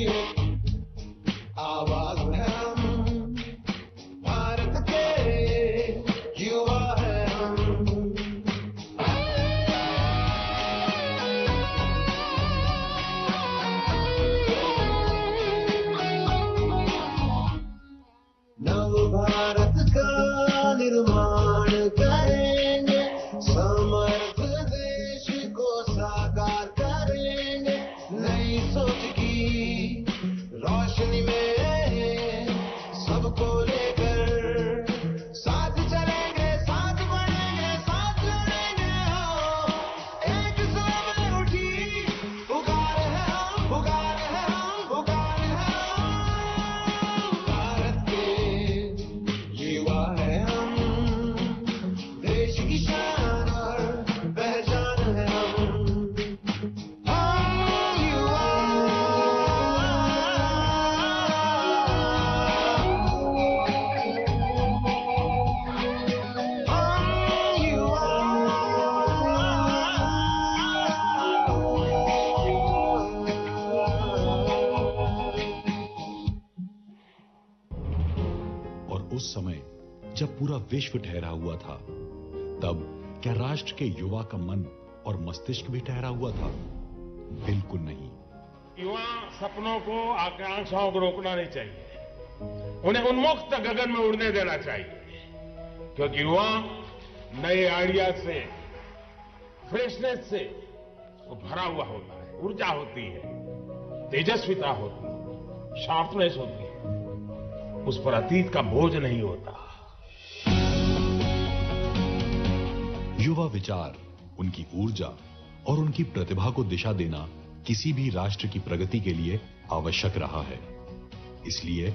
you. जब पूरा विश्व ठहरा हुआ था तब क्या राष्ट्र के युवा का मन और मस्तिष्क भी ठहरा हुआ था बिल्कुल नहीं युवा सपनों को आकांक्षाओं को रोकना नहीं चाहिए उन्हें उन्मुक्त गगन में उड़ने देना चाहिए क्योंकि युवा नए आइडिया से फ्रेशनेस से वो भरा हुआ होता है ऊर्जा होती है तेजस्विता होती है शार्पनेस होती है उस पर अतीत का बोझ नहीं होता युवा विचार उनकी ऊर्जा और उनकी प्रतिभा को दिशा देना किसी भी राष्ट्र की प्रगति के लिए आवश्यक रहा है इसलिए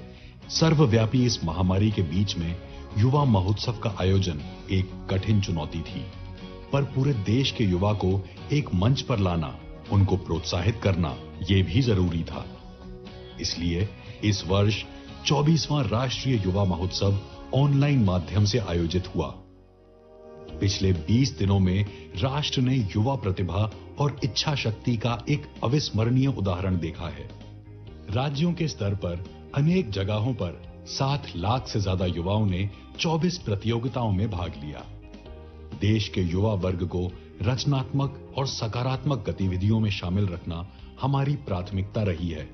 सर्वव्यापी इस महामारी के बीच में युवा महोत्सव का आयोजन एक कठिन चुनौती थी पर पूरे देश के युवा को एक मंच पर लाना उनको प्रोत्साहित करना यह भी जरूरी था इसलिए इस वर्ष 24वां राष्ट्रीय युवा महोत्सव ऑनलाइन माध्यम से आयोजित हुआ पिछले 20 दिनों में राष्ट्र ने युवा प्रतिभा और इच्छा शक्ति का एक अविस्मरणीय उदाहरण देखा है राज्यों के स्तर पर अनेक जगहों पर सात लाख से ज्यादा युवाओं ने 24 प्रतियोगिताओं में भाग लिया देश के युवा वर्ग को रचनात्मक और सकारात्मक गतिविधियों में शामिल रखना हमारी प्राथमिकता रही है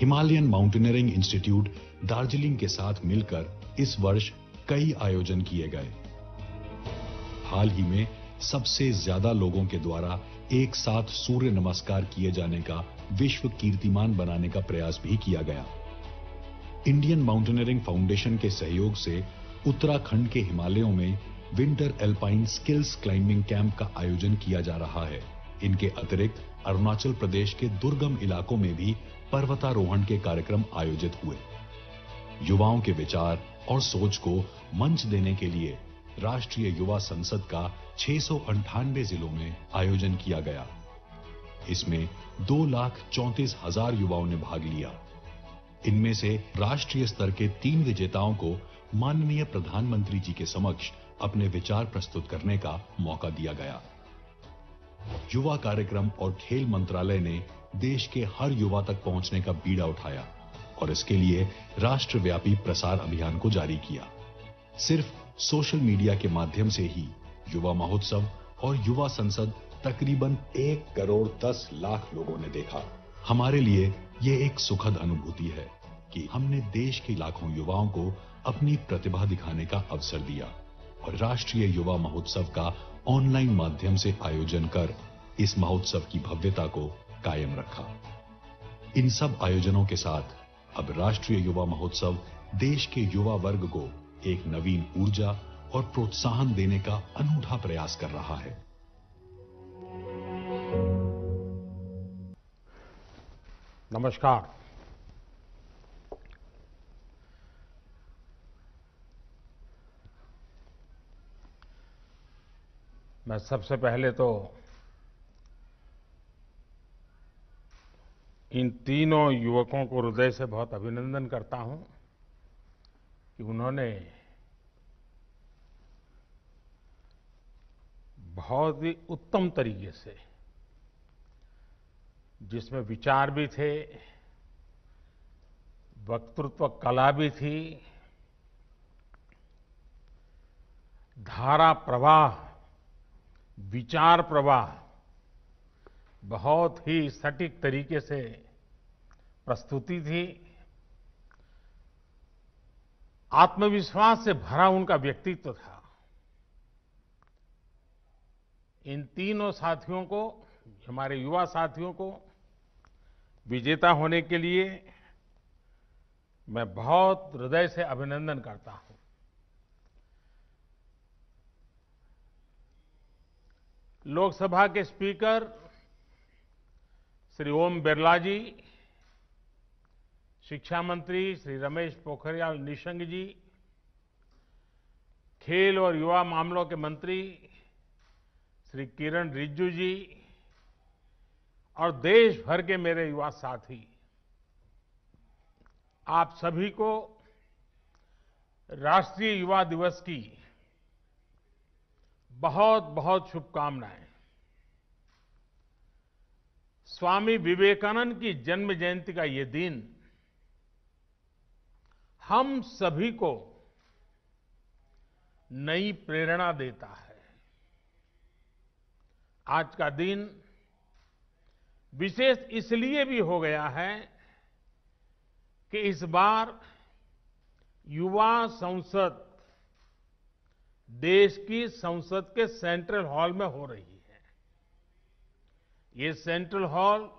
हिमालयन माउंटेनियरिंग इंस्टीट्यूट दार्जिलिंग के साथ मिलकर इस वर्ष कई आयोजन किए गए हाल ही में सबसे ज्यादा लोगों के द्वारा एक साथ सूर्य नमस्कार किए जाने का विश्व कीर्तिमान बनाने का प्रयास भी किया गया इंडियन माउंटेनियरिंग फाउंडेशन के सहयोग से उत्तराखंड के हिमालयों में winter alpine skills climbing camp का आयोजन किया जा रहा है इनके अतिरिक्त अरुणाचल प्रदेश के दुर्गम इलाकों में भी पर्वतारोहण के कार्यक्रम आयोजित हुए युवाओं के विचार और सोच को मंच देने के लिए राष्ट्रीय युवा संसद का छह सौ जिलों में आयोजन किया गया इसमें दो लाख चौंतीस हजार युवाओं ने भाग लिया इनमें से राष्ट्रीय स्तर के तीन विजेताओं को माननीय प्रधानमंत्री जी के समक्ष अपने विचार प्रस्तुत करने का मौका दिया गया युवा कार्यक्रम और खेल मंत्रालय ने देश के हर युवा तक पहुंचने का बीड़ा उठाया और इसके लिए राष्ट्रव्यापी प्रसार अभियान को जारी किया सिर्फ सोशल मीडिया के माध्यम से ही युवा महोत्सव और युवा संसद तकरीबन एक करोड़ दस लाख लोगों ने देखा हमारे लिए ये एक सुखद अनुभूति है कि हमने देश के लाखों युवाओं को अपनी प्रतिभा दिखाने का अवसर दिया और राष्ट्रीय युवा महोत्सव का ऑनलाइन माध्यम से आयोजन कर इस महोत्सव की भव्यता को कायम रखा इन सब आयोजनों के साथ अब राष्ट्रीय युवा महोत्सव देश के युवा वर्ग को एक नवीन ऊर्जा और प्रोत्साहन देने का अनूठा प्रयास कर रहा है नमस्कार मैं सबसे पहले तो इन तीनों युवकों को हृदय से बहुत अभिनंदन करता हूं कि उन्होंने बहुत ही उत्तम तरीके से जिसमें विचार भी थे वक्तृत्व कला भी थी धारा प्रवाह विचार प्रवाह बहुत ही सटीक तरीके से प्रस्तुति थी आत्मविश्वास से भरा उनका व्यक्तित्व था इन तीनों साथियों को हमारे युवा साथियों को विजेता होने के लिए मैं बहुत हृदय से अभिनंदन करता हूं लोकसभा के स्पीकर श्री ओम बिरला जी शिक्षा मंत्री श्री रमेश पोखरियाल निशंक जी खेल और युवा मामलों के मंत्री श्री किरण रिज्जू जी और देश भर के मेरे युवा साथी आप सभी को राष्ट्रीय युवा दिवस की बहुत बहुत शुभकामनाएं स्वामी विवेकानंद की जन्म जयंती का ये दिन हम सभी को नई प्रेरणा देता है आज का दिन विशेष इसलिए भी हो गया है कि इस बार युवा संसद देश की संसद के सेंट्रल हॉल में हो रही है ये सेंट्रल हॉल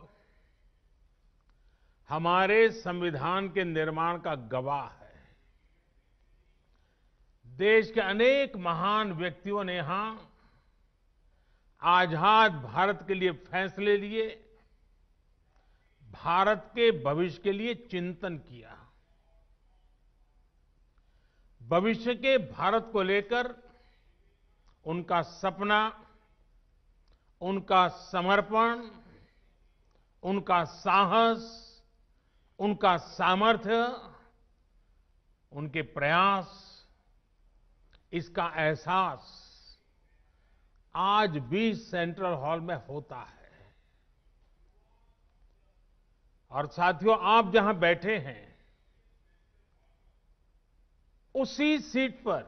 हमारे संविधान के निर्माण का गवाह है देश के अनेक महान व्यक्तियों ने यहां आजाद भारत के लिए फैसले लिए भारत के भविष्य के लिए चिंतन किया भविष्य के भारत को लेकर उनका सपना उनका समर्पण उनका साहस उनका सामर्थ्य उनके प्रयास इसका एहसास आज भी सेंट्रल हॉल में होता है और साथियों आप जहां बैठे हैं उसी सीट पर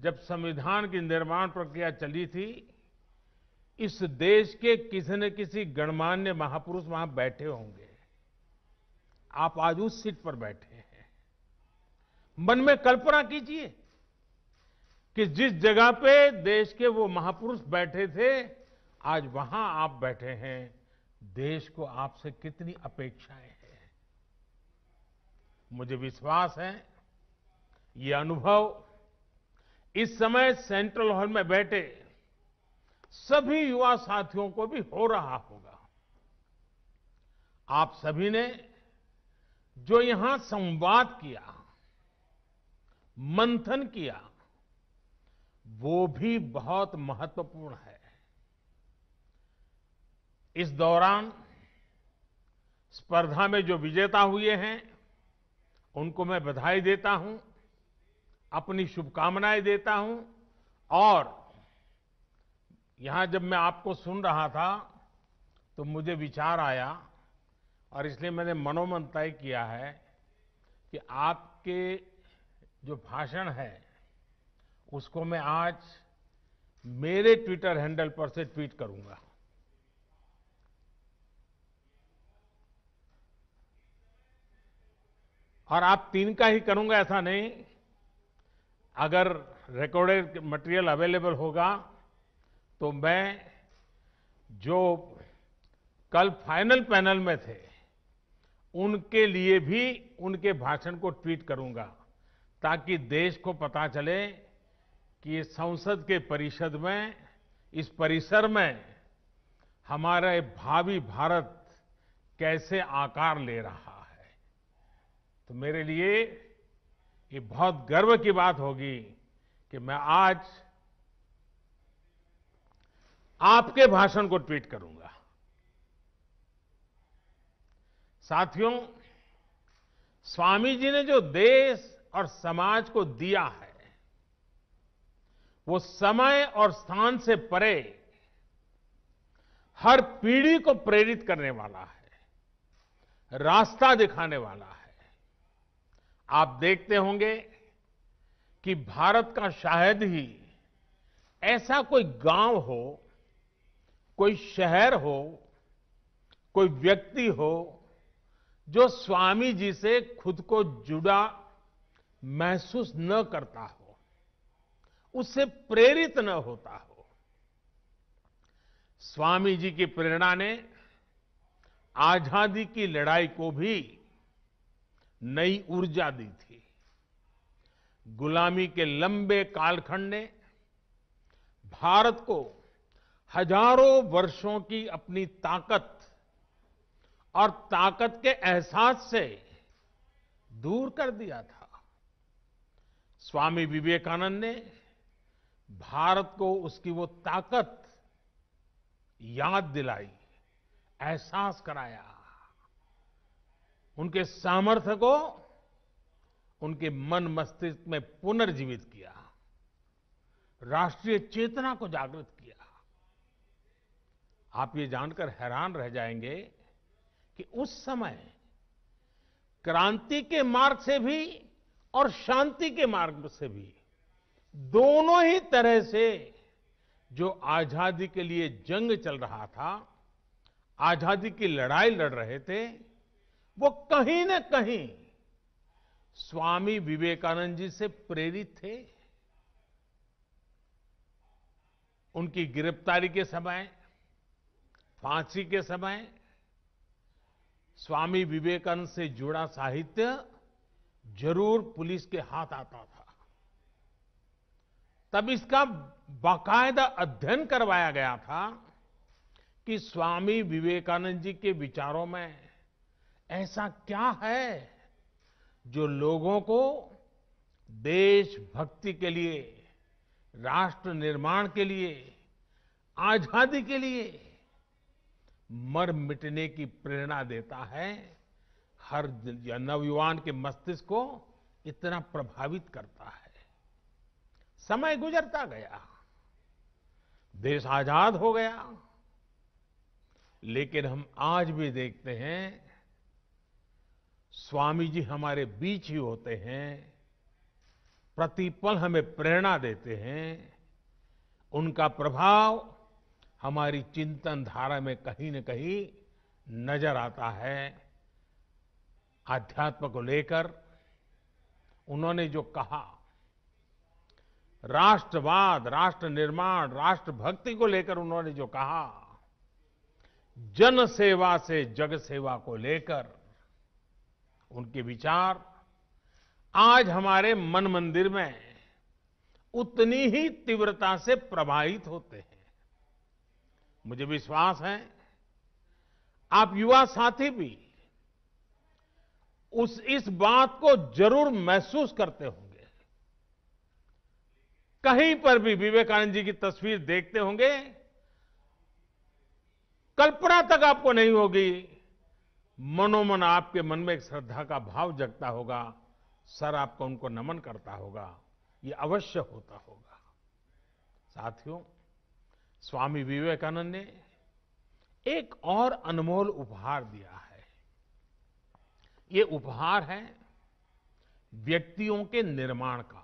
जब संविधान की निर्माण प्रक्रिया चली थी इस देश के किसी न किसी गणमान्य महापुरुष वहां बैठे होंगे आप आज उस सीट पर बैठे हैं मन में कल्पना कीजिए कि जिस जगह पे देश के वो महापुरुष बैठे थे आज वहां आप बैठे हैं देश को आपसे कितनी अपेक्षाएं हैं मुझे विश्वास है ये अनुभव इस समय सेंट्रल हॉल में बैठे सभी युवा साथियों को भी हो रहा होगा आप सभी ने जो यहां संवाद किया मंथन किया वो भी बहुत महत्वपूर्ण है इस दौरान स्पर्धा में जो विजेता हुए हैं उनको मैं बधाई देता हूं अपनी शुभकामनाएं देता हूं और यहां जब मैं आपको सुन रहा था तो मुझे विचार आया और इसलिए मैंने मनोमन तय किया है कि आपके जो भाषण है उसको मैं आज मेरे ट्विटर हैंडल पर से ट्वीट करूंगा और आप तीन का ही करूंगा ऐसा नहीं अगर रिकॉर्डेड मटेरियल अवेलेबल होगा तो मैं जो कल फाइनल पैनल में थे उनके लिए भी उनके भाषण को ट्वीट करूंगा ताकि देश को पता चले कि संसद के परिषद में इस परिसर में हमारा भावी भारत कैसे आकार ले रहा है तो मेरे लिए ये बहुत गर्व की बात होगी कि मैं आज आपके भाषण को ट्वीट करूंगा साथियों स्वामी जी ने जो देश और समाज को दिया है वो समय और स्थान से परे हर पीढ़ी को प्रेरित करने वाला है रास्ता दिखाने वाला है आप देखते होंगे कि भारत का शायद ही ऐसा कोई गांव हो कोई शहर हो कोई व्यक्ति हो जो स्वामी जी से खुद को जुड़ा महसूस न करता हो उससे प्रेरित न होता हो स्वामी जी की प्रेरणा ने आजादी की लड़ाई को भी नई ऊर्जा दी थी गुलामी के लंबे कालखंड ने भारत को हजारों वर्षों की अपनी ताकत और ताकत के एहसास से दूर कर दिया था स्वामी विवेकानंद ने भारत को उसकी वो ताकत याद दिलाई एहसास कराया उनके सामर्थ्य को उनके मन मस्तिष्क में पुनर्जीवित किया राष्ट्रीय चेतना को जागृत किया आप ये जानकर हैरान रह जाएंगे कि उस समय क्रांति के मार्ग से भी और शांति के मार्ग से भी दोनों ही तरह से जो आजादी के लिए जंग चल रहा था आजादी की लड़ाई लड़ रहे थे वो कहीं न कहीं स्वामी विवेकानंद जी से प्रेरित थे उनकी गिरफ्तारी के समय फांसी के समय स्वामी विवेकानंद से जुड़ा साहित्य जरूर पुलिस के हाथ आता था तब इसका बाकायदा अध्ययन करवाया गया था कि स्वामी विवेकानंद जी के विचारों में ऐसा क्या है जो लोगों को देशभक्ति के लिए राष्ट्र निर्माण के लिए आजादी के लिए मर मिटने की प्रेरणा देता है हर नवयुवान के मस्तिष्क को इतना प्रभावित करता है समय गुजरता गया देश आजाद हो गया लेकिन हम आज भी देखते हैं स्वामी जी हमारे बीच ही होते हैं प्रतिपल हमें प्रेरणा देते हैं उनका प्रभाव हमारी चिंतन धारा में कहीं न कहीं नजर आता है आध्यात्म को लेकर उन्होंने जो कहा राष्ट्रवाद राष्ट्र निर्माण राष्ट्र भक्ति को लेकर उन्होंने जो कहा जन सेवा से जग सेवा को लेकर उनके विचार आज हमारे मन मंदिर में उतनी ही तीव्रता से प्रभावित होते हैं मुझे विश्वास है आप युवा साथी भी उस इस बात को जरूर महसूस करते हो कहीं पर भी विवेकानंद जी की तस्वीर देखते होंगे कल्पना तक आपको नहीं होगी मनोमन आपके मन में एक श्रद्धा का भाव जगता होगा सर आपको उनको नमन करता होगा ये अवश्य होता होगा साथियों स्वामी विवेकानंद ने एक और अनमोल उपहार दिया है ये उपहार है व्यक्तियों के निर्माण का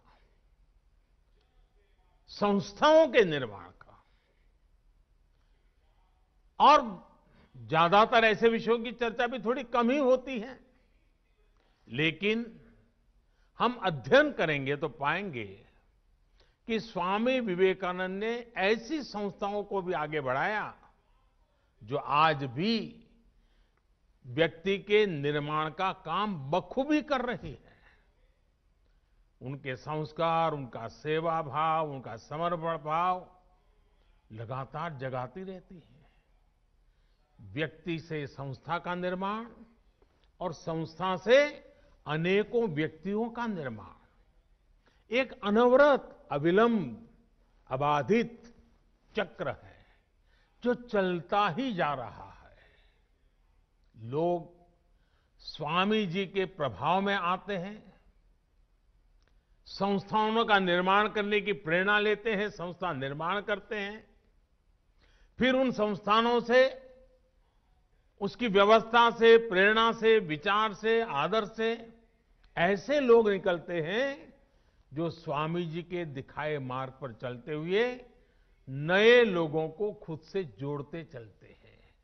संस्थाओं के निर्माण का और ज्यादातर ऐसे विषयों की चर्चा भी थोड़ी कम ही होती है लेकिन हम अध्ययन करेंगे तो पाएंगे कि स्वामी विवेकानंद ने ऐसी संस्थाओं को भी आगे बढ़ाया जो आज भी व्यक्ति के निर्माण का काम बखूबी कर रही है उनके संस्कार उनका सेवा भाव उनका समर्पण भाव लगातार जगाती रहती है व्यक्ति से संस्था का निर्माण और संस्था से अनेकों व्यक्तियों का निर्माण एक अनवरत अविलंब अबाधित चक्र है जो चलता ही जा रहा है लोग स्वामी जी के प्रभाव में आते हैं संस्थानों का निर्माण करने की प्रेरणा लेते हैं संस्था निर्माण करते हैं फिर उन संस्थानों से उसकी व्यवस्था से प्रेरणा से विचार से आदर्श से ऐसे लोग निकलते हैं जो स्वामी जी के दिखाए मार्ग पर चलते हुए नए लोगों को खुद से जोड़ते चलते हैं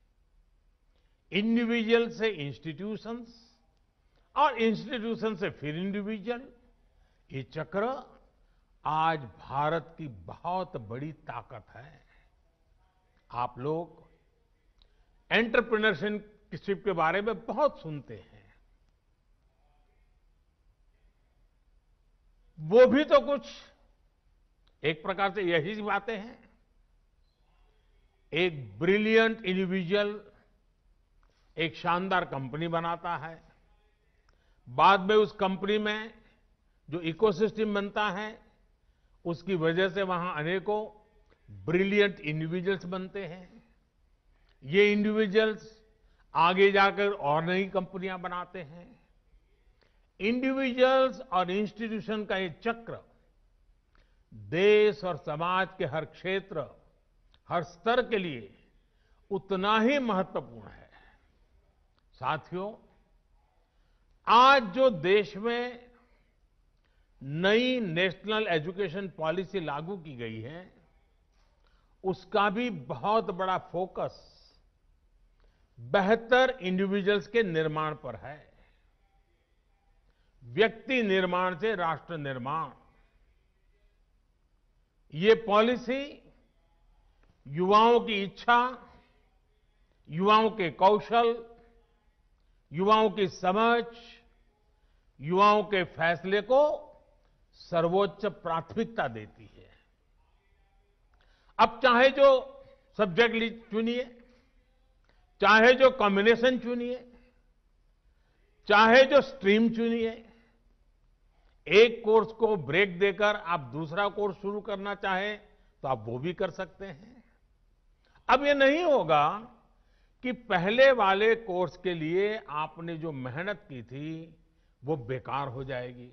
इंडिविजुअल से इंस्टीट्यूशंस और इंस्टीट्यूशन से फिर इंडिविजुअल ये चक्र आज भारत की बहुत बड़ी ताकत है आप लोग एंटरप्रेन्योरशिप के बारे में बहुत सुनते हैं वो भी तो कुछ एक प्रकार से यही बातें हैं एक ब्रिलियंट इंडिविजुअल एक शानदार कंपनी बनाता है बाद में उस कंपनी में जो इकोसिस्टम बनता है उसकी वजह से वहां अनेकों ब्रिलियंट इंडिविजुअल्स बनते हैं ये इंडिविजुअल्स आगे जाकर और नई कंपनियां बनाते हैं इंडिविजुअल्स और इंस्टीट्यूशन का ये चक्र देश और समाज के हर क्षेत्र हर स्तर के लिए उतना ही महत्वपूर्ण है साथियों आज जो देश में नई नेशनल एजुकेशन पॉलिसी लागू की गई है उसका भी बहुत बड़ा फोकस बेहतर इंडिविजुअल्स के निर्माण पर है व्यक्ति निर्माण से राष्ट्र निर्माण ये पॉलिसी युवाओं की इच्छा युवाओं के कौशल युवाओं की समझ युवाओं के फैसले को सर्वोच्च प्राथमिकता देती है अब चाहे जो सब्जेक्ट चुनिए चाहे जो कॉम्बिनेशन चुनिए चाहे जो स्ट्रीम चुनिए एक कोर्स को ब्रेक देकर आप दूसरा कोर्स शुरू करना चाहें तो आप वो भी कर सकते हैं अब ये नहीं होगा कि पहले वाले कोर्स के लिए आपने जो मेहनत की थी वो बेकार हो जाएगी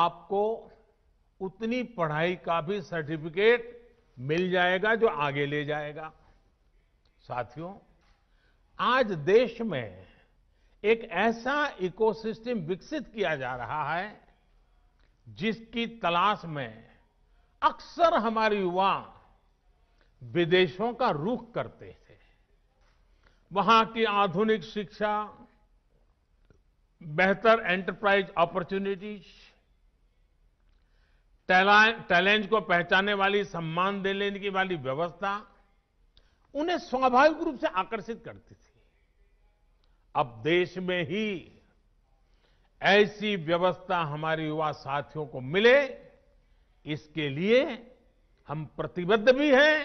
आपको उतनी पढ़ाई का भी सर्टिफिकेट मिल जाएगा जो आगे ले जाएगा साथियों आज देश में एक ऐसा इकोसिस्टम विकसित किया जा रहा है जिसकी तलाश में अक्सर हमारे युवा विदेशों का रुख करते थे वहां की आधुनिक शिक्षा बेहतर एंटरप्राइज अपॉर्चुनिटीज टैलेंट को पहचानने वाली सम्मान देने वाली व्यवस्था उन्हें स्वाभाविक रूप से आकर्षित करती थी अब देश में ही ऐसी व्यवस्था हमारे युवा साथियों को मिले इसके लिए हम प्रतिबद्ध भी हैं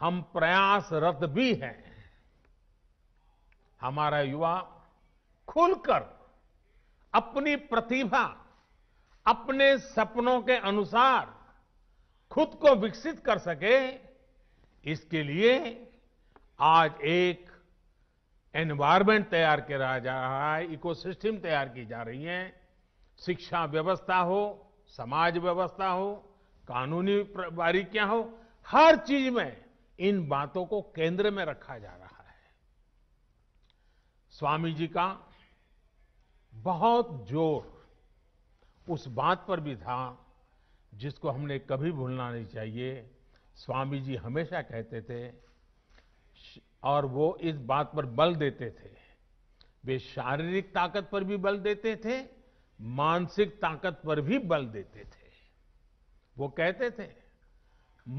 हम प्रयासरत भी हैं हमारा युवा खुलकर अपनी प्रतिभा अपने सपनों के अनुसार खुद को विकसित कर सके इसके लिए आज एक एनवायरमेंट तैयार किया जा रहा है इकोसिस्टम तैयार की जा रही है शिक्षा व्यवस्था हो समाज व्यवस्था हो कानूनी बारीकियां हो हर चीज में इन बातों को केंद्र में रखा जा रहा है स्वामी जी का बहुत जोर उस बात पर भी था जिसको हमने कभी भूलना नहीं चाहिए स्वामी जी हमेशा कहते थे और वो इस बात पर बल देते थे वे शारीरिक ताकत पर भी बल देते थे मानसिक ताकत पर भी बल देते थे वो कहते थे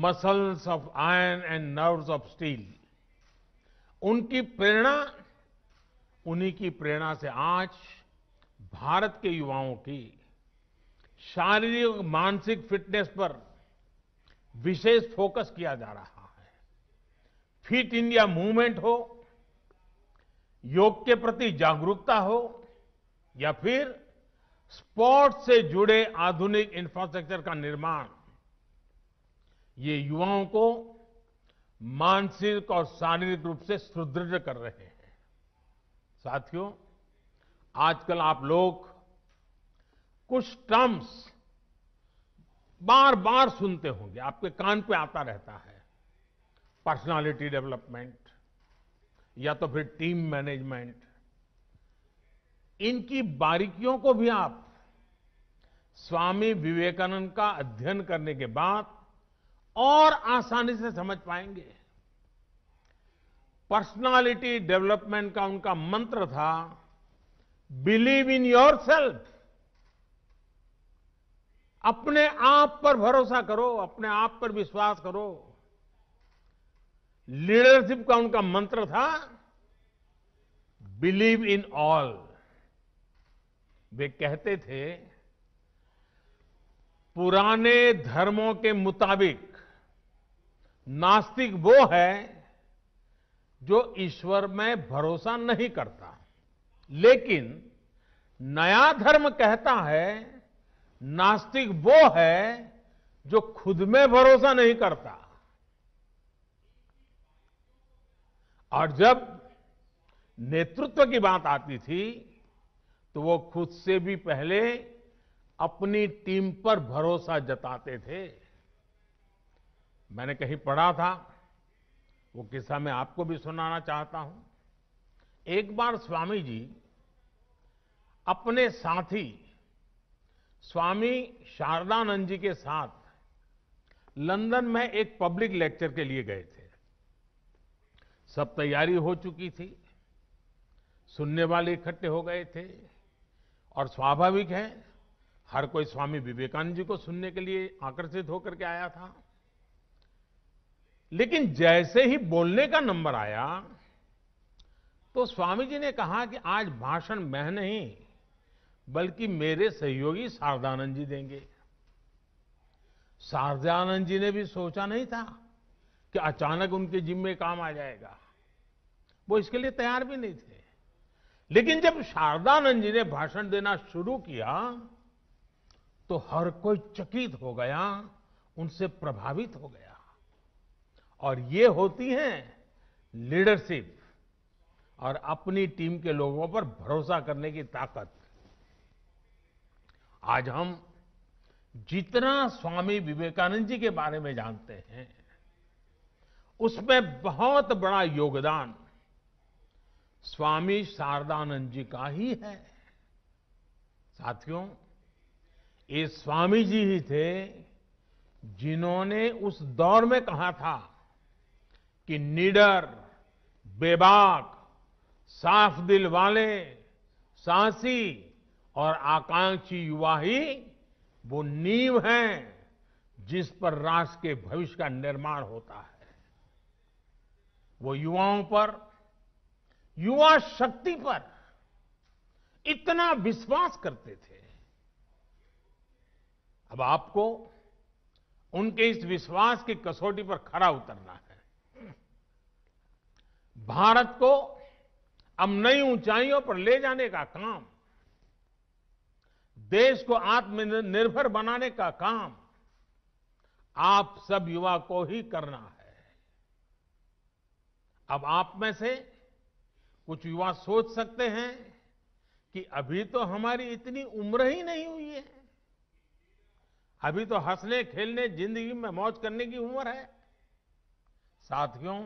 muscles of iron and nerves of steel उनकी प्रेरणा उन्हीं की प्रेरणा से आज भारत के युवाओं की शारीरिक मानसिक फिटनेस पर विशेष फोकस किया जा रहा है फिट इंडिया मूवमेंट हो योग के प्रति जागरूकता हो या फिर स्पोर्ट्स से जुड़े आधुनिक इंफ्रास्ट्रक्चर का निर्माण ये युवाओं को मानसिक और शारीरिक रूप से सुदृढ़ कर रहे हैं साथियों आजकल आप लोग कुछ टर्म्स बार बार सुनते होंगे आपके कान पे आता रहता है पर्सनालिटी डेवलपमेंट या तो फिर टीम मैनेजमेंट इनकी बारीकियों को भी आप स्वामी विवेकानंद का अध्ययन करने के बाद और आसानी से समझ पाएंगे पर्सनालिटी डेवलपमेंट का उनका मंत्र था बिलीव इन योर सेल्फ अपने आप पर भरोसा करो अपने आप पर विश्वास करो लीडरशिप का उनका मंत्र था बिलीव इन ऑल वे कहते थे पुराने धर्मों के मुताबिक नास्तिक वो है जो ईश्वर में भरोसा नहीं करता लेकिन नया धर्म कहता है नास्तिक वो है जो खुद में भरोसा नहीं करता और जब नेतृत्व की बात आती थी तो वो खुद से भी पहले अपनी टीम पर भरोसा जताते थे मैंने कहीं पढ़ा था वो किस्सा मैं आपको भी सुनाना चाहता हूं एक बार स्वामी जी अपने साथी स्वामी शारदानंद जी के साथ लंदन में एक पब्लिक लेक्चर के लिए गए थे सब तैयारी हो चुकी थी सुनने वाले इकट्ठे हो गए थे और स्वाभाविक है हर कोई स्वामी विवेकानंद जी को सुनने के लिए आकर्षित होकर के आया था लेकिन जैसे ही बोलने का नंबर आया तो स्वामी जी ने कहा कि आज भाषण मैं नहीं बल्कि मेरे सहयोगी शारदानंद जी देंगे शारदानंद जी ने भी सोचा नहीं था कि अचानक उनके जिम्मे काम आ जाएगा वो इसके लिए तैयार भी नहीं थे लेकिन जब शारदानंद जी ने भाषण देना शुरू किया तो हर कोई चकित हो गया उनसे प्रभावित हो गया और ये होती है लीडरशिप और अपनी टीम के लोगों पर भरोसा करने की ताकत आज हम जितना स्वामी विवेकानंद जी के बारे में जानते हैं उसमें बहुत बड़ा योगदान स्वामी शारदानंद जी का ही है साथियों ये स्वामी जी ही थे जिन्होंने उस दौर में कहा था कि निडर बेबाक साफ दिल वाले साहसी और आकांक्षी युवा ही वो नींव है जिस पर राष्ट्र के भविष्य का निर्माण होता है वो युवाओं पर युवा शक्ति पर इतना विश्वास करते थे अब आपको उनके इस विश्वास की कसौटी पर खरा उतरना है भारत को अब नई ऊंचाइयों पर ले जाने का काम देश को आत्मनिर्भर बनाने का काम आप सब युवा को ही करना है अब आप में से कुछ युवा सोच सकते हैं कि अभी तो हमारी इतनी उम्र ही नहीं हुई है अभी तो हंसने खेलने जिंदगी में मौज करने की उम्र है साथियों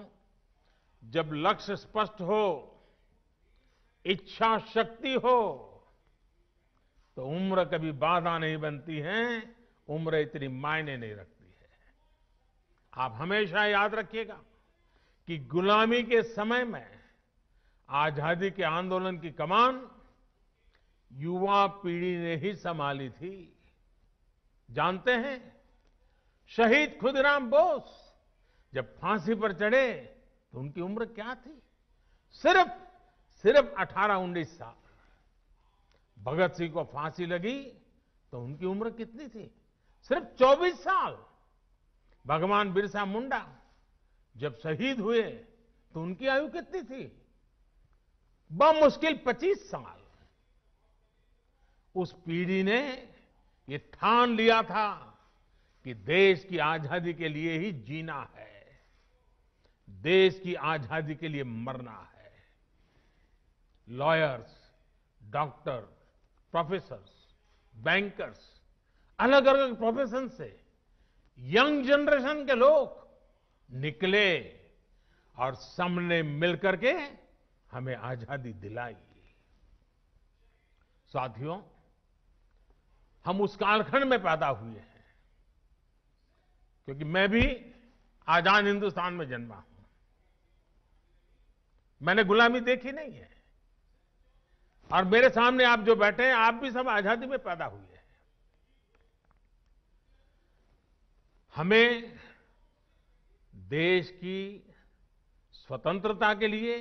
जब लक्ष्य स्पष्ट हो इच्छा शक्ति हो तो उम्र कभी बाधा नहीं बनती है उम्र इतनी मायने नहीं रखती है आप हमेशा याद रखिएगा कि गुलामी के समय में आजादी के आंदोलन की कमान युवा पीढ़ी ने ही संभाली थी जानते हैं शहीद खुदराम बोस जब फांसी पर चढ़े तो उनकी उम्र क्या थी सिर्फ सिर्फ 18 उन्नीस साल भगत सिंह को फांसी लगी तो उनकी उम्र कितनी थी सिर्फ 24 साल भगवान बिरसा मुंडा जब शहीद हुए तो उनकी आयु कितनी थी बमुश्किल 25 साल उस पीढ़ी ने ये ठान लिया था कि देश की आजादी के लिए ही जीना है देश की आजादी के लिए मरना है लॉयर्स डॉक्टर प्रोफेसर्स बैंकर्स अलग अलग प्रोफेशन से यंग जनरेशन के लोग निकले और सबने मिलकर के हमें आजादी दिलाई साथियों हम उस कालखंड में पैदा हुए हैं क्योंकि मैं भी आजाद हिंदुस्तान में जन्मा हूं मैंने गुलामी देखी नहीं है और मेरे सामने आप जो बैठे हैं आप भी सब आजादी में पैदा हुए हैं हमें देश की स्वतंत्रता के लिए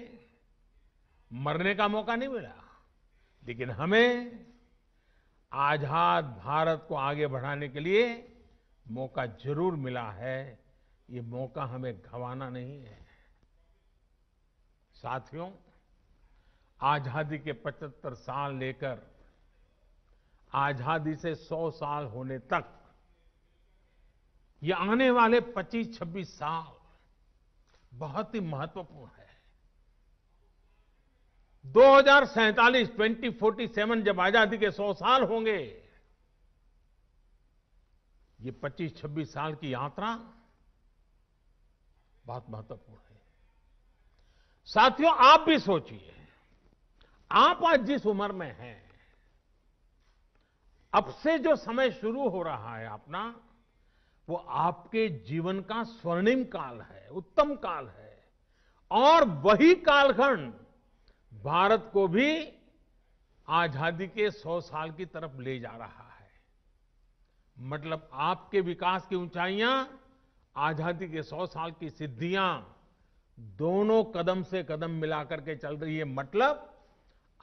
मरने का मौका नहीं मिला लेकिन हमें आजाद भारत को आगे बढ़ाने के लिए मौका जरूर मिला है ये मौका हमें गंवाना नहीं है साथियों आजादी के 75 साल लेकर आजादी से 100 साल होने तक ये आने वाले 25-26 साल बहुत ही महत्वपूर्ण है दो हजार ट्वेंटी फोर्टी सेवन जब आजादी के 100 साल होंगे ये 25-26 साल की यात्रा बहुत महत्वपूर्ण है साथियों आप भी सोचिए आप आज जिस उम्र में हैं अब से जो समय शुरू हो रहा है अपना वो आपके जीवन का स्वर्णिम काल है उत्तम काल है और वही कालखंड भारत को भी आजादी के सौ साल की तरफ ले जा रहा है मतलब आपके विकास की ऊंचाइयां आजादी के सौ साल की सिद्धियां दोनों कदम से कदम मिलाकर के चल रही है मतलब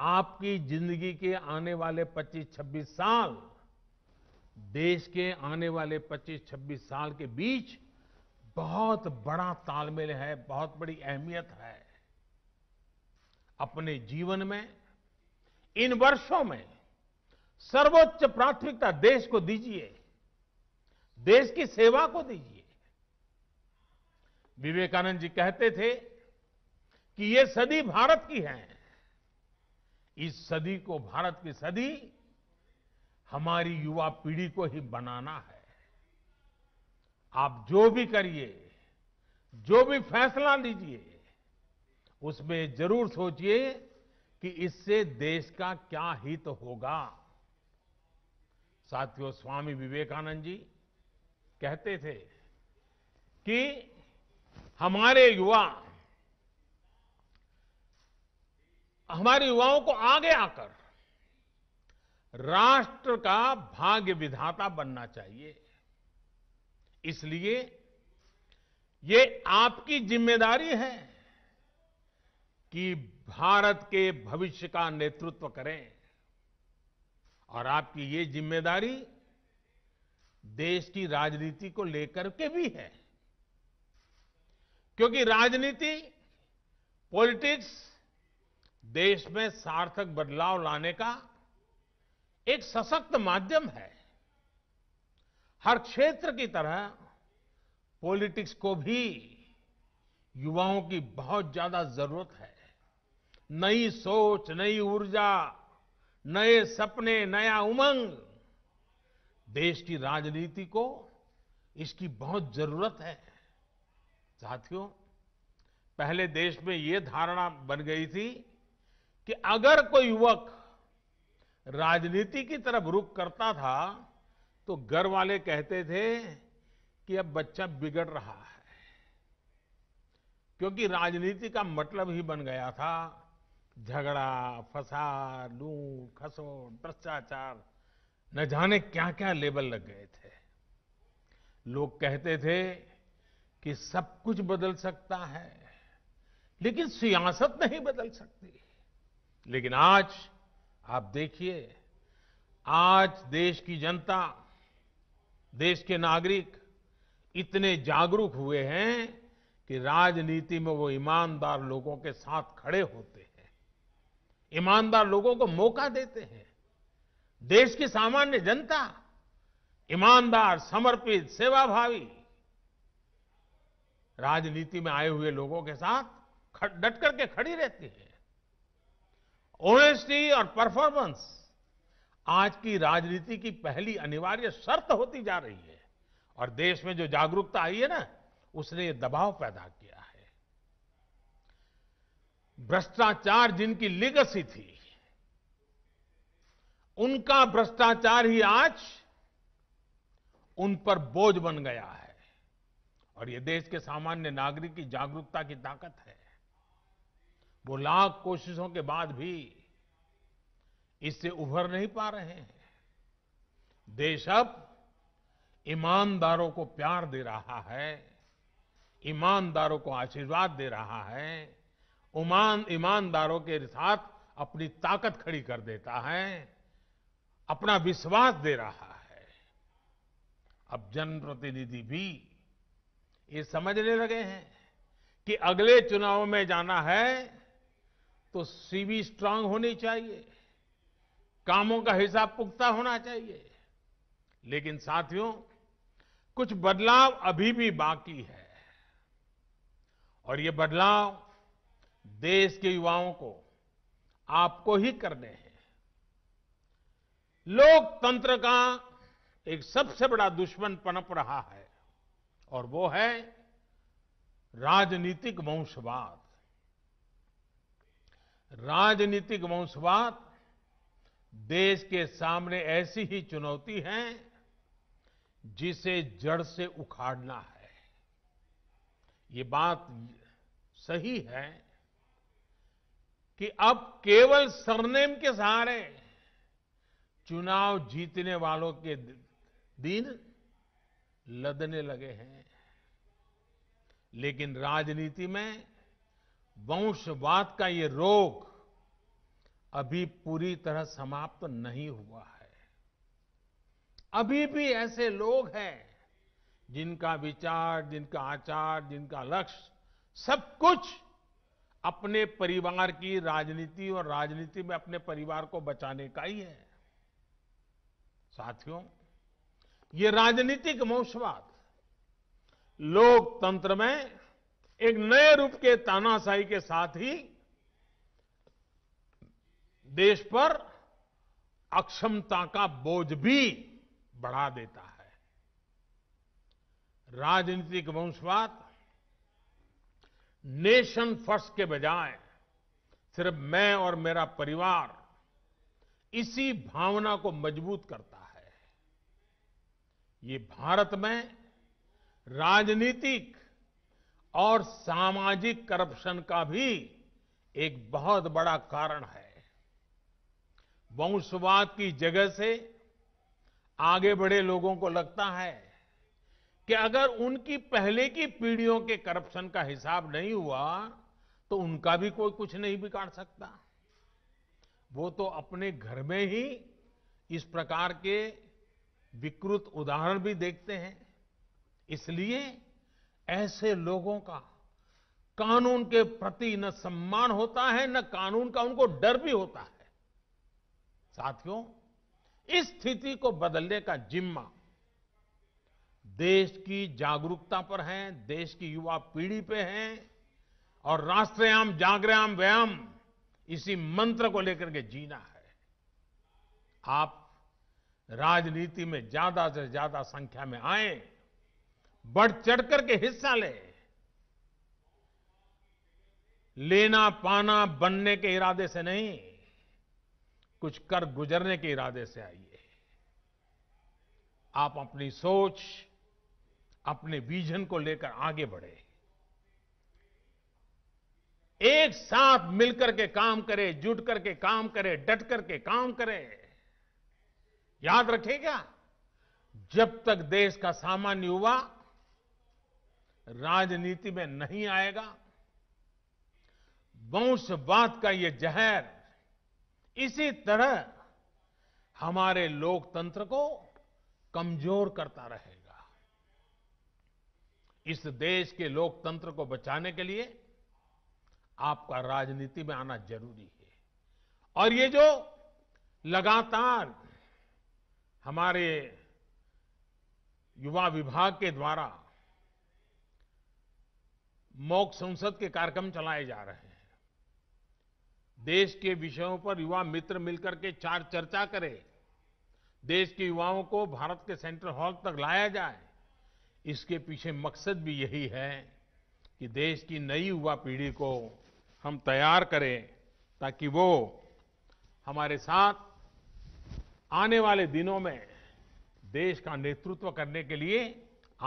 आपकी जिंदगी के आने वाले 25-26 साल देश के आने वाले 25-26 साल के बीच बहुत बड़ा तालमेल है बहुत बड़ी अहमियत है अपने जीवन में इन वर्षों में सर्वोच्च प्राथमिकता देश को दीजिए देश की सेवा को दीजिए विवेकानंद जी कहते थे कि ये सदी भारत की है इस सदी को भारत की सदी हमारी युवा पीढ़ी को ही बनाना है आप जो भी करिए जो भी फैसला लीजिए उसमें जरूर सोचिए कि इससे देश का क्या हित तो होगा साथियों स्वामी विवेकानंद जी कहते थे कि हमारे युवा हमारे युवाओं को आगे आकर राष्ट्र का भाग्य विधाता बनना चाहिए इसलिए ये आपकी जिम्मेदारी है कि भारत के भविष्य का नेतृत्व करें और आपकी ये जिम्मेदारी देश की राजनीति को लेकर के भी है क्योंकि राजनीति पॉलिटिक्स देश में सार्थक बदलाव लाने का एक सशक्त माध्यम है हर क्षेत्र की तरह पॉलिटिक्स को भी युवाओं की बहुत ज्यादा जरूरत है नई सोच नई ऊर्जा नए सपने नया उमंग देश की राजनीति को इसकी बहुत जरूरत है साथियों पहले देश में ये धारणा बन गई थी कि अगर कोई युवक राजनीति की तरफ रुख करता था तो घर वाले कहते थे कि अब बच्चा बिगड़ रहा है क्योंकि राजनीति का मतलब ही बन गया था झगड़ा फसाद लूट खसोट भ्रष्टाचार न जाने क्या क्या लेबल लग गए थे लोग कहते थे कि सब कुछ बदल सकता है लेकिन सियासत नहीं बदल सकती लेकिन आज आप देखिए आज देश की जनता देश के नागरिक इतने जागरूक हुए हैं कि राजनीति में वो ईमानदार लोगों के साथ खड़े होते हैं ईमानदार लोगों को मौका देते हैं देश की सामान्य जनता ईमानदार समर्पित सेवाभावी राजनीति में आए हुए लोगों के साथ डट करके खड़ी रहती है ऑनेस्टी और परफॉर्मेंस आज की राजनीति की पहली अनिवार्य शर्त होती जा रही है और देश में जो जागरूकता आई है ना उसने ये दबाव पैदा किया है भ्रष्टाचार जिनकी लिगसी थी उनका भ्रष्टाचार ही आज उन पर बोझ बन गया है और ये देश के सामान्य नागरिक की जागरूकता की ताकत है वो लाख कोशिशों के बाद भी इससे उभर नहीं पा रहे हैं देश अब ईमानदारों को प्यार दे रहा है ईमानदारों को आशीर्वाद दे रहा है उमान ईमानदारों के साथ अपनी ताकत खड़ी कर देता है अपना विश्वास दे रहा है अब जनप्रतिनिधि भी ये समझने लगे हैं कि अगले चुनाव में जाना है तो सीवी स्ट्रांग होनी चाहिए कामों का हिसाब पुख्ता होना चाहिए लेकिन साथियों कुछ बदलाव अभी भी बाकी है और ये बदलाव देश के युवाओं को आपको ही करने हैं लोकतंत्र का एक सबसे बड़ा दुश्मन पनप रहा है और वो है राजनीतिक वंशवाद राजनीतिक वंशवाद देश के सामने ऐसी ही चुनौती है जिसे जड़ से उखाड़ना है ये बात सही है कि अब केवल सरनेम के सहारे चुनाव जीतने वालों के दिन लदने लगे हैं लेकिन राजनीति में वंशवाद का ये रोग अभी पूरी तरह समाप्त नहीं हुआ है अभी भी ऐसे लोग हैं जिनका विचार जिनका आचार जिनका लक्ष्य सब कुछ अपने परिवार की राजनीति और राजनीति में अपने परिवार को बचाने का ही है साथियों ये राजनीतिक वंशवाद लोकतंत्र में एक नए रूप के तानाशाही के साथ ही देश पर अक्षमता का बोझ भी बढ़ा देता है राजनीतिक वंशवाद नेशन फर्स्ट के बजाय सिर्फ मैं और मेरा परिवार इसी भावना को मजबूत करता है ये भारत में राजनीतिक और सामाजिक करप्शन का भी एक बहुत बड़ा कारण है वंशवाद की जगह से आगे बढ़े लोगों को लगता है कि अगर उनकी पहले की पीढ़ियों के करप्शन का हिसाब नहीं हुआ तो उनका भी कोई कुछ नहीं बिगाड़ सकता वो तो अपने घर में ही इस प्रकार के विकृत उदाहरण भी देखते हैं इसलिए ऐसे लोगों का कानून के प्रति न सम्मान होता है न कानून का उनको डर भी होता है साथियों इस स्थिति को बदलने का जिम्मा देश की जागरूकता पर है देश की युवा पीढ़ी पे है और राष्ट्रयाम जागरयाम व्यायाम इसी मंत्र को लेकर के जीना है आप राजनीति में ज्यादा से ज्यादा संख्या में आए बढ़ चढ़ करके हिस्सा ले लेना पाना बनने के इरादे से नहीं कुछ कर गुजरने के इरादे से आइए आप अपनी सोच अपने विजन को लेकर आगे बढ़े एक साथ मिलकर के काम करें जुट करके काम करें डट करके काम करें याद रखेगा जब तक देश का सामान्य युवा राजनीति में नहीं आएगा वंशवाद का ये जहर इसी तरह हमारे लोकतंत्र को कमजोर करता रहेगा इस देश के लोकतंत्र को बचाने के लिए आपका राजनीति में आना जरूरी है और ये जो लगातार हमारे युवा विभाग के द्वारा मॉक संसद के कार्यक्रम चलाए जा रहे हैं देश के विषयों पर युवा मित्र मिलकर के चार चर्चा करें देश के युवाओं को भारत के सेंट्रल हॉल तक लाया जाए इसके पीछे मकसद भी यही है कि देश की नई युवा पीढ़ी को हम तैयार करें ताकि वो हमारे साथ आने वाले दिनों में देश का नेतृत्व करने के लिए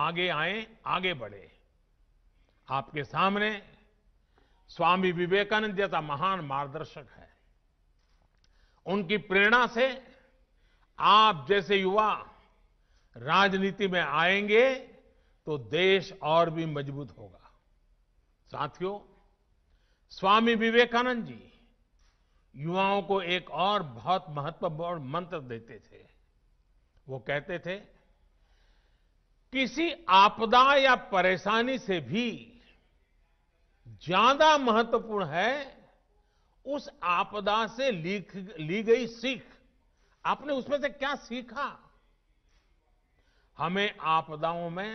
आगे आए आगे बढ़े आपके सामने स्वामी विवेकानंद जैसा महान मार्गदर्शक है उनकी प्रेरणा से आप जैसे युवा राजनीति में आएंगे तो देश और भी मजबूत होगा साथियों स्वामी विवेकानंद जी युवाओं को एक और बहुत महत्वपूर्ण मंत्र देते थे वो कहते थे किसी आपदा या परेशानी से भी ज्यादा महत्वपूर्ण है उस आपदा से लीख ली गई सीख आपने उसमें से क्या सीखा हमें आपदाओं में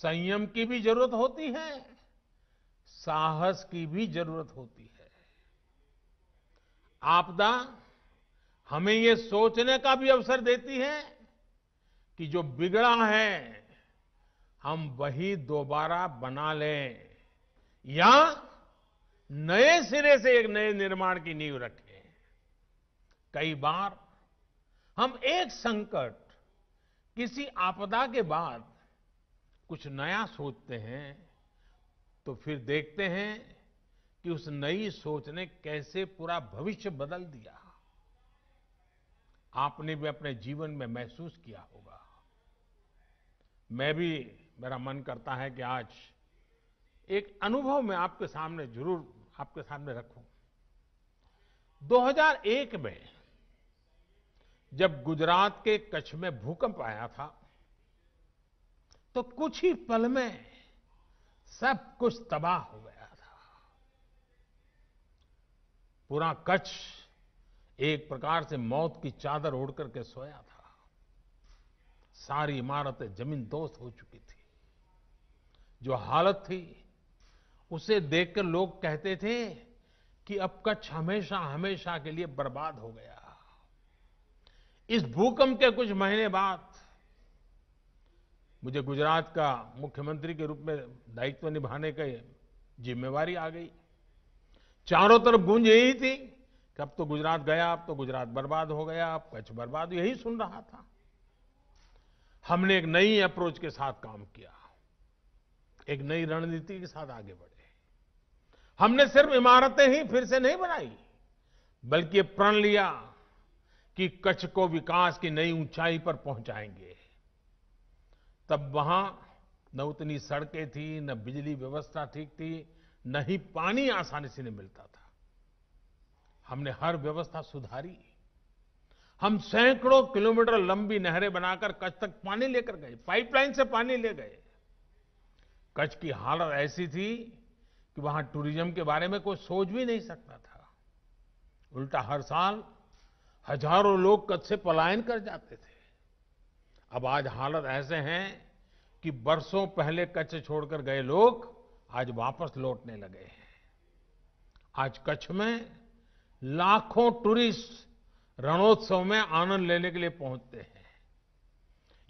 संयम की भी जरूरत होती है साहस की भी जरूरत होती है आपदा हमें यह सोचने का भी अवसर देती है कि जो बिगड़ा है हम वही दोबारा बना लें या नए सिरे से एक नए निर्माण की नींव रखें कई बार हम एक संकट किसी आपदा के बाद कुछ नया सोचते हैं तो फिर देखते हैं कि उस नई सोच ने कैसे पूरा भविष्य बदल दिया आपने भी अपने जीवन में महसूस किया होगा मैं भी मेरा मन करता है कि आज एक अनुभव मैं आपके सामने जरूर आपके सामने रखूं 2001 में जब गुजरात के कच्छ में भूकंप आया था तो कुछ ही पल में सब कुछ तबाह हो गया था पूरा कच्छ एक प्रकार से मौत की चादर ओढ़ करके सोया था सारी इमारतें जमीन दोस्त हो चुकी थी जो हालत थी उसे देखकर लोग कहते थे कि अब कच्छ हमेशा हमेशा के लिए बर्बाद हो गया इस भूकंप के कुछ महीने बाद मुझे गुजरात का मुख्यमंत्री के रूप में दायित्व निभाने की जिम्मेवारी आ गई चारों तरफ गूंज यही थी कि अब तो गुजरात गया अब तो गुजरात बर्बाद हो गया अब कच्छ बर्बाद यही सुन रहा था हमने एक नई अप्रोच के साथ काम किया एक नई रणनीति के साथ आगे बढ़े हमने सिर्फ इमारतें ही फिर से नहीं बनाई बल्कि प्रण लिया कि कच्छ को विकास की नई ऊंचाई पर पहुंचाएंगे तब वहां न उतनी सड़कें थी न बिजली व्यवस्था ठीक थी न ही पानी आसानी से नहीं मिलता था हमने हर व्यवस्था सुधारी हम सैकड़ों किलोमीटर लंबी नहरें बनाकर कच्छ तक पानी लेकर गए पाइपलाइन से पानी ले गए कच्छ की हालत ऐसी थी कि वहां टूरिज्म के बारे में कोई सोच भी नहीं सकता था उल्टा हर साल हजारों लोग कच्छ से पलायन कर जाते थे अब आज हालत ऐसे हैं कि बरसों पहले कच्छ छोड़कर गए लोग आज वापस लौटने लगे हैं आज कच्छ में लाखों टूरिस्ट रणोत्सव में आनंद लेने के लिए पहुंचते हैं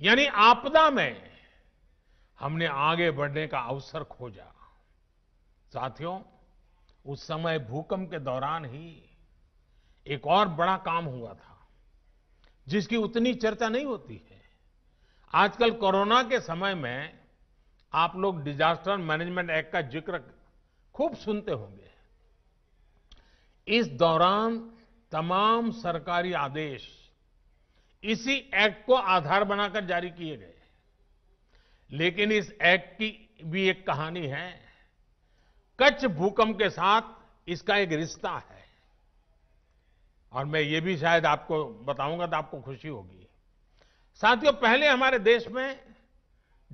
यानी आपदा में हमने आगे बढ़ने का अवसर खोजा साथियों उस समय भूकंप के दौरान ही एक और बड़ा काम हुआ था जिसकी उतनी चर्चा नहीं होती है आजकल कोरोना के समय में आप लोग डिजास्टर मैनेजमेंट एक्ट का जिक्र खूब सुनते होंगे इस दौरान तमाम सरकारी आदेश इसी एक्ट को आधार बनाकर जारी किए गए लेकिन इस एक्ट की भी एक कहानी है कच्छ भूकंप के साथ इसका एक रिश्ता है और मैं ये भी शायद आपको बताऊंगा तो आपको खुशी होगी साथियों पहले हमारे देश में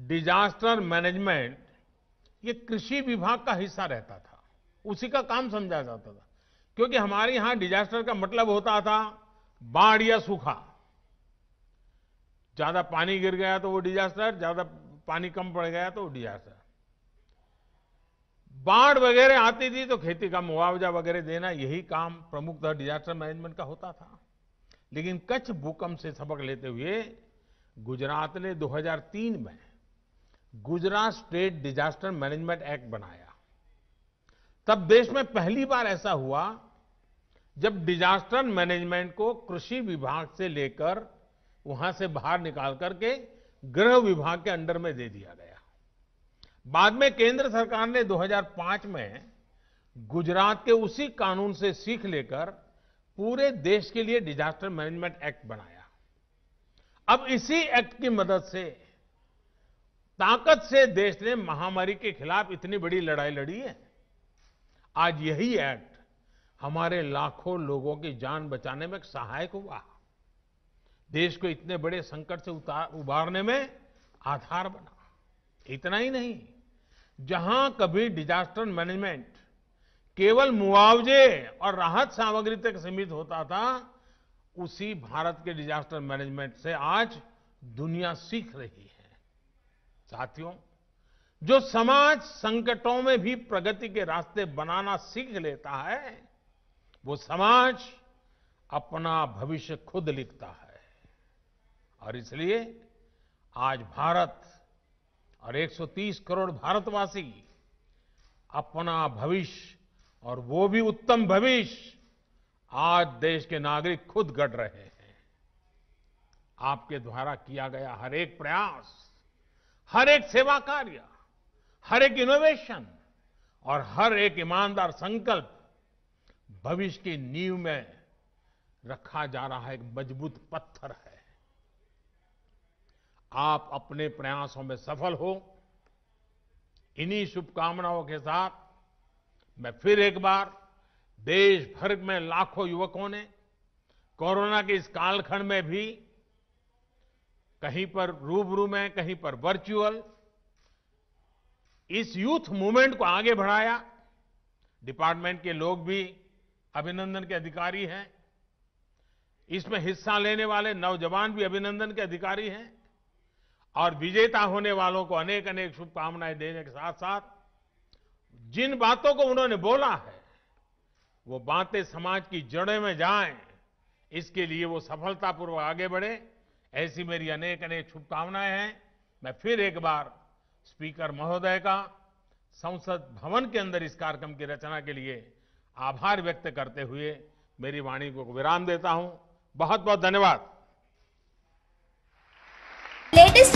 डिजास्टर मैनेजमेंट ये कृषि विभाग का हिस्सा रहता था उसी का काम समझा जाता था क्योंकि हमारे यहां डिजास्टर का मतलब होता था बाढ़ या सूखा ज्यादा पानी गिर गया तो वो डिजास्टर ज्यादा पानी कम पड़ गया तो वो डिजास्टर बाढ़ वगैरह आती थी तो खेती का मुआवजा वगैरह देना यही काम प्रमुखतः डिजास्टर मैनेजमेंट का होता था लेकिन कच्छ भूकंप से सबक लेते हुए गुजरात ने 2003 में Gujarat state disaster management act बनाया तब देश में पहली बार ऐसा हुआ जब डिजास्टर मैनेजमेंट को कृषि विभाग से लेकर वहां से बाहर निकाल करके गृह विभाग के अंडर में दे दिया गया बाद में केंद्र सरकार ने 2005 में गुजरात के उसी कानून से सीख लेकर पूरे देश के लिए डिजास्टर मैनेजमेंट एक्ट बनाया अब इसी एक्ट की मदद से ताकत से देश ने महामारी के खिलाफ इतनी बड़ी लड़ाई लड़ी है आज यही एक्ट हमारे लाखों लोगों की जान बचाने में सहायक हुआ देश को इतने बड़े संकट से उतार उभारने में आधार बना इतना ही नहीं जहां कभी डिजास्टर मैनेजमेंट केवल मुआवजे और राहत सामग्री तक सीमित होता था उसी भारत के डिजास्टर मैनेजमेंट से आज दुनिया सीख रही है साथियों जो समाज संकटों में भी प्रगति के रास्ते बनाना सीख लेता है वो समाज अपना भविष्य खुद लिखता है और इसलिए आज भारत और 130 करोड़ भारतवासी अपना भविष्य और वो भी उत्तम भविष्य आज देश के नागरिक खुद गढ़ रहे हैं आपके द्वारा किया गया हर एक प्रयास हर एक सेवा कार्य हर एक इनोवेशन और हर एक ईमानदार संकल्प भविष्य की नींव में रखा जा रहा एक मजबूत पत्थर है आप अपने प्रयासों में सफल हो इन्हीं शुभकामनाओं के साथ मैं फिर एक बार देश भर में लाखों युवकों ने कोरोना के इस कालखंड में भी कहीं पर रूबरू में कहीं पर वर्चुअल इस यूथ मूवमेंट को आगे बढ़ाया डिपार्टमेंट के लोग भी अभिनंदन के अधिकारी हैं इसमें हिस्सा लेने वाले नौजवान भी अभिनंदन के अधिकारी हैं और विजेता होने वालों को अनेक अनेक शुभकामनाएं देने के साथ साथ जिन बातों को उन्होंने बोला है वो बातें समाज की जड़ें में जाएं इसके लिए वो सफलतापूर्वक आगे बढ़े ऐसी मेरी अनेक अनेक शुभकामनाएं हैं मैं फिर एक बार स्पीकर महोदय का संसद भवन के अंदर इस कार्यक्रम की रचना के लिए आभार व्यक्त करते हुए मेरी वाणी को विराम देता हूं बहुत बहुत धन्यवाद